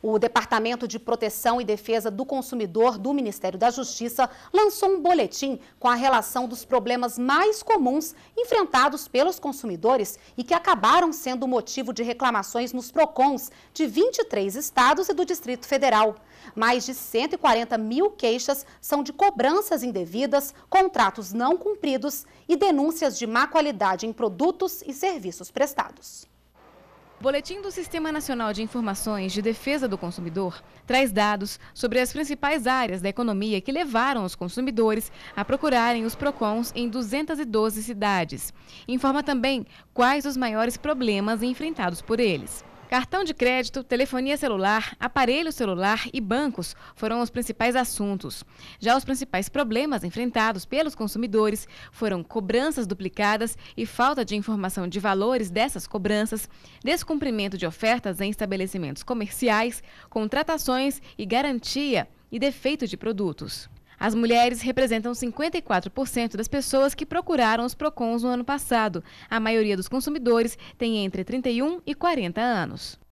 O Departamento de Proteção e Defesa do Consumidor do Ministério da Justiça lançou um boletim com a relação dos problemas mais comuns enfrentados pelos consumidores e que acabaram sendo motivo de reclamações nos PROCONs de 23 estados e do Distrito Federal. Mais de 140 mil queixas são de cobranças indevidas, contratos não cumpridos e denúncias de má qualidade em produtos e serviços prestados. Boletim do Sistema Nacional de Informações de Defesa do Consumidor traz dados sobre as principais áreas da economia que levaram os consumidores a procurarem os PROCONs em 212 cidades. Informa também quais os maiores problemas enfrentados por eles. Cartão de crédito, telefonia celular, aparelho celular e bancos foram os principais assuntos. Já os principais problemas enfrentados pelos consumidores foram cobranças duplicadas e falta de informação de valores dessas cobranças, descumprimento de ofertas em estabelecimentos comerciais, contratações e garantia e defeito de produtos. As mulheres representam 54% das pessoas que procuraram os PROCONs no ano passado. A maioria dos consumidores tem entre 31 e 40 anos.